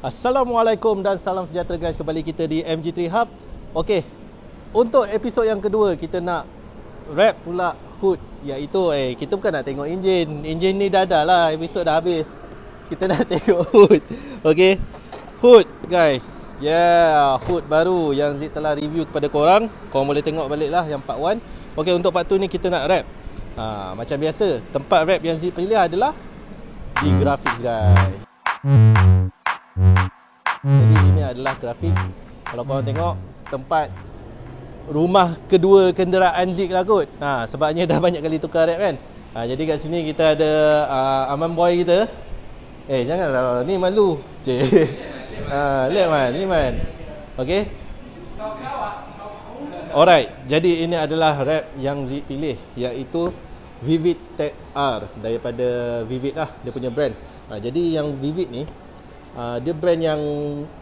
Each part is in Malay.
Assalamualaikum dan salam sejahtera guys kembali kita di MG3 Hub. Okey. Untuk episod yang kedua kita nak wrap pula hood iaitu eh kita bukan nak tengok enjin. Enjin ni dah dah lah episod dah habis. Kita nak tengok hood. Okey. Hood guys. Yeah, hood baru yang Zik telah review kepada korang. Korang boleh tengok balik lah yang part 1. Okey, untuk part 2 ni kita nak wrap. Ha, macam biasa, tempat wrap yang Zik pilih adalah di graphics guys. Jadi ini adalah trafik Kalau korang tengok tempat rumah kedua kenderaan Zik lah kot ha, Sebabnya dah banyak kali tukar rap kan ha, Jadi kat sini kita ada uh, Aman Boy kita Eh janganlah ni malu Cik ha, Lep man, ni man Okay Alright, jadi ini adalah rap yang Zik pilih Iaitu Vivid Tech R Daripada Vivid lah, dia punya brand ha, Jadi yang Vivid ni Ah, dia brand yang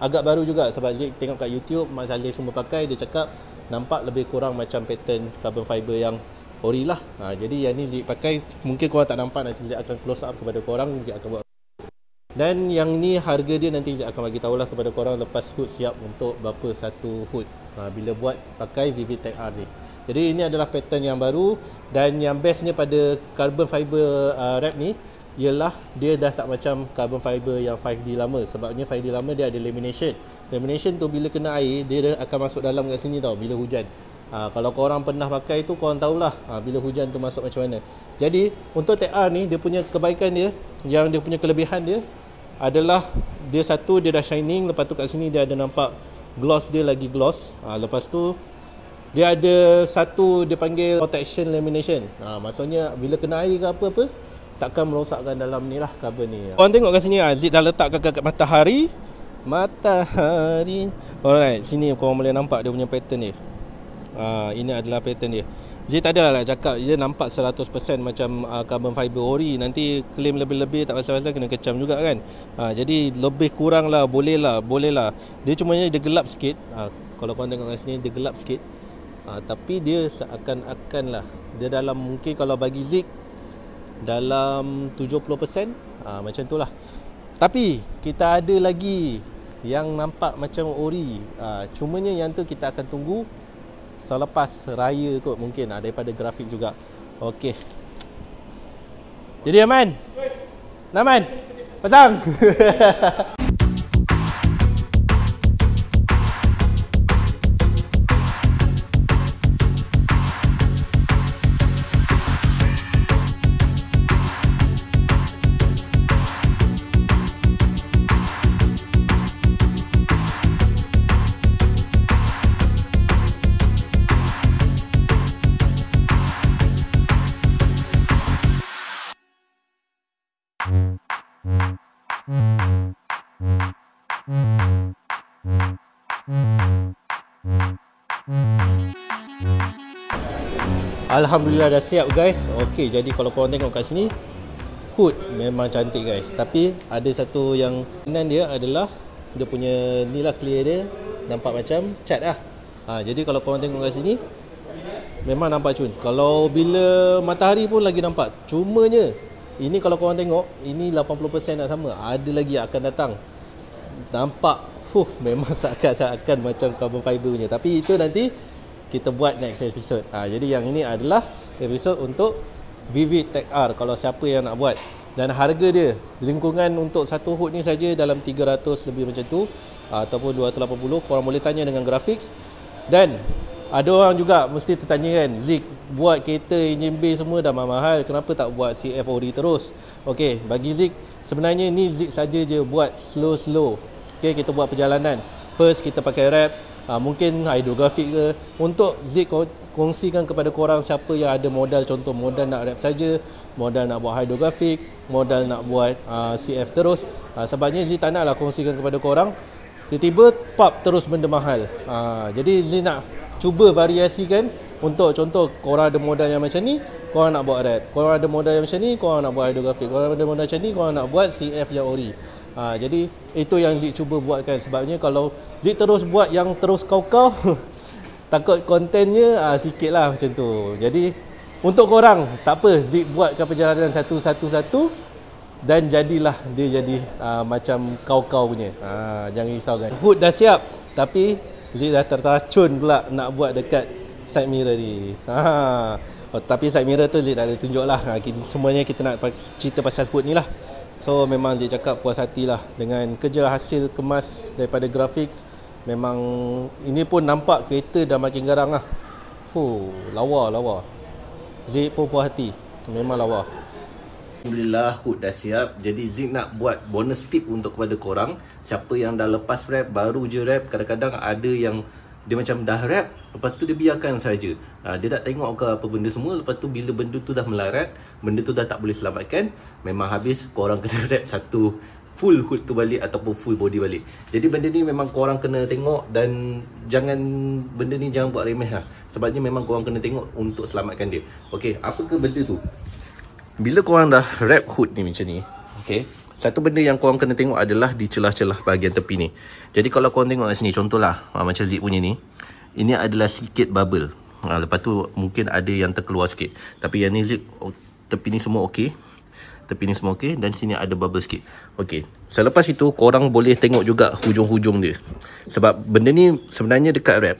agak baru juga sebab Zik tengok kat YouTube Mak Saleh semua pakai dia cakap nampak lebih kurang macam pattern carbon fiber yang ori lah ha, jadi yang ni Zik pakai mungkin korang tak nampak nanti Zik akan close up kepada korang Zik akan buat dan yang ni harga dia nanti Zik akan bagi tahulah kepada korang lepas hood siap untuk berapa satu hood ha, bila buat pakai Vivid Tech R ni jadi ini adalah pattern yang baru dan yang bestnya pada carbon fiber uh, wrap ni ialah dia dah tak macam carbon fiber yang 5D lama sebabnya 5D lama dia ada lamination lamination tu bila kena air dia dah akan masuk dalam kat sini tau bila hujan ha, kalau korang pernah pakai tu korang tahulah ha, bila hujan tu masuk macam mana jadi untuk TR ni dia punya kebaikan dia yang dia punya kelebihan dia adalah dia satu dia dah shining lepas tu kat sini dia ada nampak gloss dia lagi gloss ha, lepas tu dia ada satu dia panggil protection lamination ha, maksudnya bila kena air ke apa-apa takkan merosakkan dalam ni lah cover ni Korang tengok kat sini ah, Aziz dah letak kat matahari Matahari Alright, sini korang boleh nampak dia punya pattern ni uh, ah, Ini adalah pattern dia Jadi tak adalah nak lah cakap dia nampak 100% macam uh, carbon fiber ori Nanti claim lebih-lebih tak pasal-pasal kena kecam juga kan uh, Jadi lebih kurang lah, boleh lah, boleh lah Dia cuma dia gelap sikit uh, Kalau korang tengok kat sini dia gelap sikit uh, Tapi dia seakan-akan lah Dia dalam mungkin kalau bagi zig dalam 70% uh, ah, macam tu lah, tapi kita ada lagi yang nampak macam ori uh, cumanya yang tu kita akan tunggu selepas raya kot mungkin uh, daripada grafik juga Okey. jadi aman naman pasang Alhamdulillah dah siap guys Okay jadi kalau korang tengok kat sini Hood memang cantik guys Tapi ada satu yang kenan dia adalah Dia punya ni lah clear dia Nampak macam cat lah ha, Jadi kalau korang tengok kat sini Memang nampak cun Kalau bila matahari pun lagi nampak Cumanya Ini kalau korang tengok Ini 80% nak sama Ada lagi akan datang nampak fuh memang seakan-seakan macam carbon fiber punya tapi itu nanti kita buat next episode. Ha, jadi yang ini adalah episode untuk Vivid Tech R kalau siapa yang nak buat dan harga dia lingkungan untuk satu hood ni saja dalam 300 lebih macam tu ataupun 280 korang boleh tanya dengan graphics dan ada orang juga mesti tertanya kan Zik buat kereta engine bay semua dah mahal kenapa tak buat CFOD terus Okey, bagi Zik sebenarnya ni zig saja je buat slow slow okey kita buat perjalanan first kita pakai rap ha, mungkin hydrographic ke untuk zig kongsikan kepada korang siapa yang ada modal contoh modal nak rap saja modal nak buat hydrographic modal nak buat uh, ah, CF terus ha, sebabnya Zee tak naklah kongsikan kepada korang tiba-tiba pop terus benda mahal ha, jadi Zee nak cuba variasikan untuk contoh korang ada modal yang macam ni korang nak buat rap korang ada modal yang macam ni korang nak buat hidrografi korang ada modal macam ni korang nak buat CF yang ori ha, jadi itu yang Zik cuba buatkan sebabnya kalau Zik terus buat yang terus kau-kau takut kontennya ha, sikit lah macam tu jadi untuk korang tak apa Zik buatkan perjalanan satu-satu-satu dan jadilah dia jadi uh, macam kau-kau punya uh, Jangan risau kan Hood dah siap Tapi Zik dah terteracun pula nak buat dekat side mirror ni. Ha. Oh, tapi side mirror tu dia tak ada tunjuk lah. Ha, semuanya kita nak cerita pasal food ni lah. So memang dia cakap puas hati lah dengan kerja hasil kemas daripada grafik. Memang ini pun nampak kereta dah makin garang lah. Huh, lawa lawa. Zik pun puas hati. Memang lawa. Alhamdulillah hood dah siap Jadi Zik nak buat bonus tip untuk kepada korang Siapa yang dah lepas rap, baru je rap Kadang-kadang ada yang dia macam dah rap lepas tu dia biarkan saja uh, dia tak tengok ke apa benda semua lepas tu bila benda tu dah melarat benda tu dah tak boleh selamatkan memang habis kau orang kena rap satu full hood tu balik ataupun full body balik jadi benda ni memang kau orang kena tengok dan jangan benda ni jangan buat remeh lah sebabnya memang kau orang kena tengok untuk selamatkan dia okey apa ke benda tu bila kau orang dah rap hood ni macam ni okey satu benda yang korang kena tengok adalah di celah-celah bahagian tepi ni. Jadi kalau korang tengok kat sini, contohlah ha, macam zip punya ni. Ini adalah sikit bubble. Ha, lepas tu mungkin ada yang terkeluar sikit. Tapi yang ni zip tepi ni semua okey. Tepi ni semua okey dan sini ada bubble sikit. Okey. Selepas itu korang boleh tengok juga hujung-hujung dia. Sebab benda ni sebenarnya dekat wrap.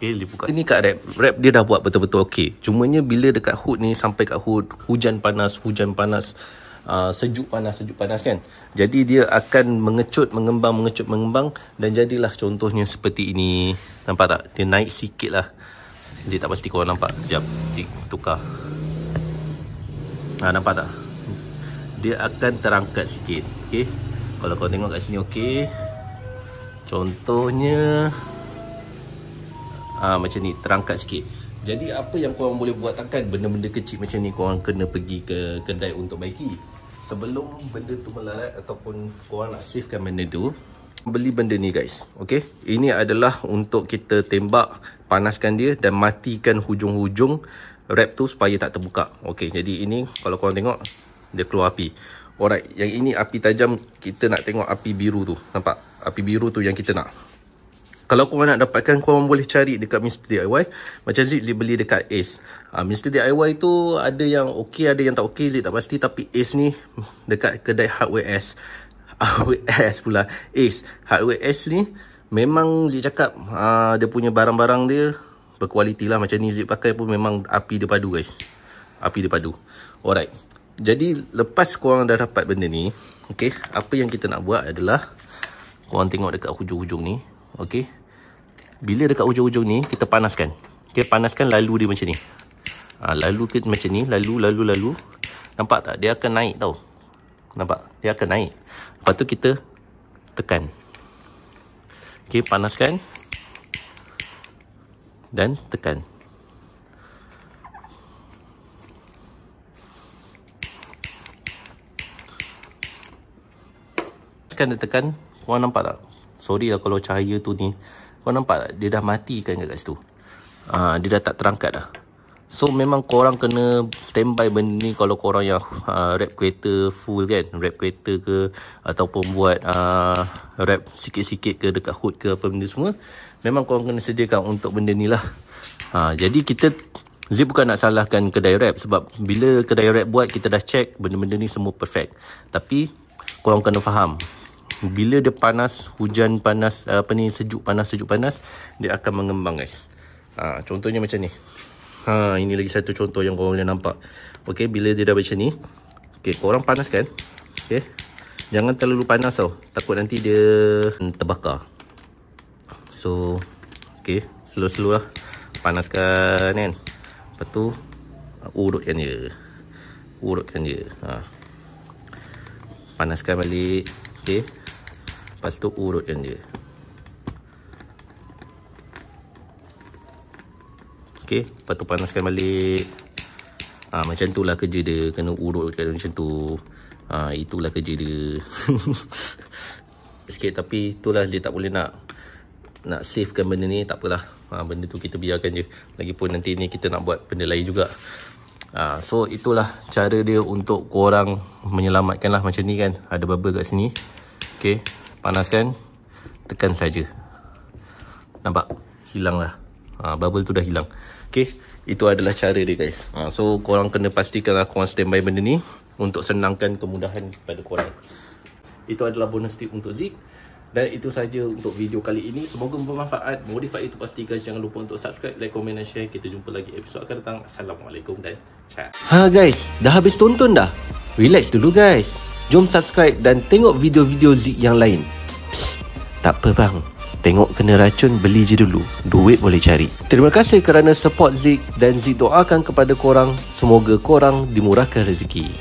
Okay, dia buka. Ini kat wrap. Wrap dia dah buat betul-betul okey. Cumanya bila dekat hood ni sampai kat hood, hujan panas, hujan panas. Uh, sejuk panas sejuk panas kan jadi dia akan mengecut mengembang mengecut mengembang dan jadilah contohnya seperti ini nampak tak dia naik sikit lah jadi tak pasti korang nampak jap tukar ha, nampak tak dia akan terangkat sikit okay. kalau kau tengok kat sini okey contohnya ha, macam ni terangkat sikit jadi apa yang korang boleh buat takkan benda-benda kecil macam ni korang kena pergi ke kedai untuk baiki. Sebelum benda tu melarat ataupun korang nak savekan benda tu, beli benda ni guys. okay Ini adalah untuk kita tembak, panaskan dia dan matikan hujung-hujung wrap tu supaya tak terbuka. okay jadi ini kalau korang tengok dia keluar api. Alright, yang ini api tajam kita nak tengok api biru tu. Nampak? Api biru tu yang kita nak kalau korang nak dapatkan korang boleh cari dekat Mr. DIY macam Zik Zik beli dekat Ace uh, ah, Mr. DIY tu ada yang okey, ada yang tak okey. Zik tak pasti tapi Ace ni dekat kedai Hardware S Hardware S pula Ace Hardware S ni memang Zik cakap uh, dia punya barang-barang dia berkualiti lah macam ni Zik pakai pun memang api dia padu guys api dia padu alright jadi lepas korang dah dapat benda ni okay. apa yang kita nak buat adalah korang tengok dekat hujung-hujung ni okay. Bila dekat ujung-ujung ni Kita panaskan Okay panaskan lalu dia macam ni ha, Lalu kita macam ni Lalu lalu lalu Nampak tak? Dia akan naik tau Nampak? Dia akan naik Lepas tu kita Tekan Okay panaskan Dan tekan Tekan dia tekan Korang nampak tak? Sorry lah kalau cahaya tu ni kau nampak tak? Dia dah mati kan kat situ. Uh, dia dah tak terangkat dah. So memang korang kena standby benda ni kalau korang yang uh, rap kereta full kan. Rap kereta ke ataupun buat uh, rap sikit-sikit ke dekat hood ke apa benda semua. Memang korang kena sediakan untuk benda ni lah. Uh, jadi kita Zip bukan nak salahkan kedai rap sebab bila kedai rap buat kita dah check benda-benda ni semua perfect. Tapi korang kena faham bila dia panas hujan panas apa ni sejuk panas sejuk panas dia akan mengembang guys ha, contohnya macam ni ha, ini lagi satu contoh yang korang boleh nampak Okay, bila dia dah macam ni okay, korang panaskan okay, jangan terlalu panas tau takut nanti dia terbakar so okay, slow-slow lah panaskan kan lepas tu urutkan dia urutkan dia ha. panaskan balik Okay. Lepas tu yang dia Okay Lepas tu panaskan balik ha, Macam tu lah kerja dia Kena urutkan macam tu ha, Itulah kerja dia Sikit tapi itulah dia tak boleh nak Nak savekan benda ni Takpelah ha, Benda tu kita biarkan je Lagipun nanti ni kita nak buat benda lain juga ha, So itulah cara dia untuk korang Menyelamatkan lah macam ni kan Ada bubble kat sini Okay panaskan tekan saja nampak hilanglah ha, bubble tu dah hilang Okay, itu adalah cara dia guys ha, so korang kena pastikan aku lah orang standby benda ni untuk senangkan kemudahan kepada korang itu adalah bonus tip untuk Zik dan itu saja untuk video kali ini semoga bermanfaat modify itu pasti guys jangan lupa untuk subscribe like komen, dan share kita jumpa lagi episod akan datang assalamualaikum dan ciao ha guys dah habis tonton dah relax dulu guys Jom subscribe dan tengok video-video Zik yang lain. Psst, tak apa bang. Tengok kena racun, beli je dulu. Duit boleh cari. Terima kasih kerana support Zik dan Zik doakan kepada korang. Semoga korang dimurahkan rezeki.